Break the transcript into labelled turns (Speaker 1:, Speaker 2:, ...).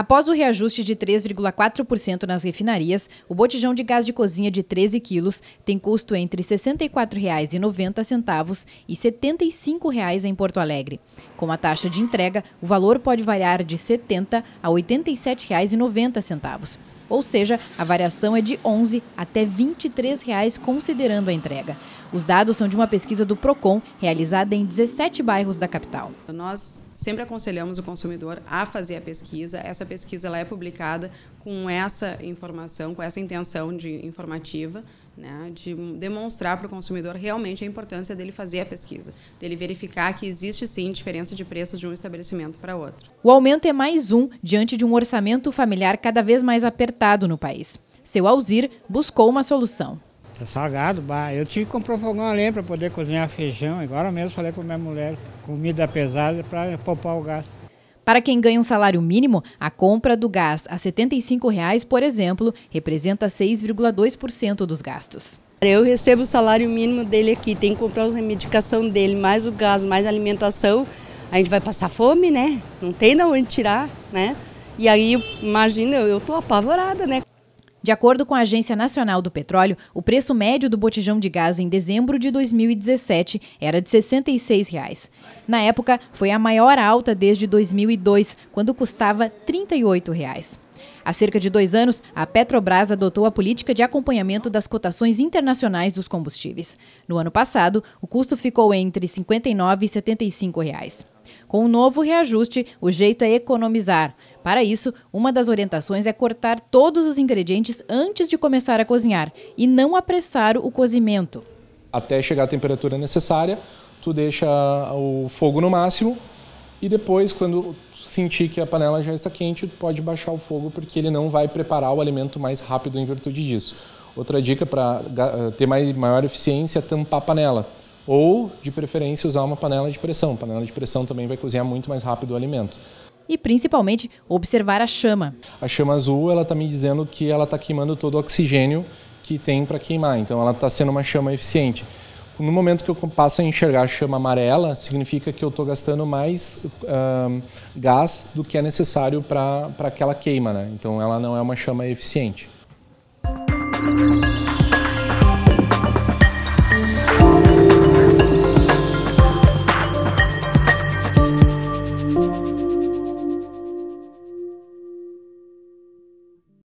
Speaker 1: Após o reajuste de 3,4% nas refinarias, o botijão de gás de cozinha de 13 quilos tem custo entre R$ 64,90 e R$ 75,00 em Porto Alegre. Com a taxa de entrega, o valor pode variar de R$ 70 a R$ 87,90 ou seja, a variação é de 11 até R$ 23, reais, considerando a entrega. Os dados são de uma pesquisa do Procon realizada em 17 bairros da capital.
Speaker 2: Nós sempre aconselhamos o consumidor a fazer a pesquisa. Essa pesquisa ela é publicada com essa informação, com essa intenção de informativa, né, de demonstrar para o consumidor realmente a importância dele fazer a pesquisa, dele verificar que existe sim diferença de preços de um estabelecimento para
Speaker 1: outro. O aumento é mais um diante de um orçamento familiar cada vez mais apertado no país. Seu Alzir buscou uma solução.
Speaker 3: Tá salgado, bah. Eu tive
Speaker 1: que comprar fogão a lenha para poder cozinhar feijão. Agora mesmo falei para minha mulher, comida pesada para poupar o gás. Para quem ganha um salário mínimo, a compra do gás a R$ 75,00, por exemplo, representa 6,2% dos gastos. Eu recebo o salário mínimo dele aqui, tem que comprar a medicação dele, mais o gás, mais a alimentação. A gente vai passar fome, né? Não tem de onde tirar, né? E aí, imagina, eu estou apavorada, né? De acordo com a Agência Nacional do Petróleo, o preço médio do botijão de gás em dezembro de 2017 era de R$ 66. Reais. Na época, foi a maior alta desde 2002, quando custava R$ 38. Reais. Há cerca de dois anos, a Petrobras adotou a política de acompanhamento das cotações internacionais dos combustíveis. No ano passado, o custo ficou entre R$ 59 e R$ 75. Reais. Com o novo reajuste, o jeito é economizar. Para isso, uma das orientações é cortar todos os ingredientes antes de começar a cozinhar e não apressar o cozimento.
Speaker 3: Até chegar à temperatura necessária, tu deixa o fogo no máximo e depois, quando sentir que a panela já está quente, pode baixar o fogo, porque ele não vai preparar o alimento mais rápido em virtude disso. Outra dica para eh, ter mais, maior eficiência é tampar a panela. Ou, de preferência, usar uma panela de pressão. Panela de pressão também vai cozinhar muito mais rápido o alimento. E principalmente, observar a chama. A chama azul ela está me dizendo que ela está queimando todo o oxigênio que tem para queimar. Então, ela está sendo uma chama eficiente. Tipo, no momento que eu passo a enxergar a chama amarela, significa que eu estou gastando mais uh, gás do que é necessário para aquela queima, né? Então ela não é uma chama eficiente.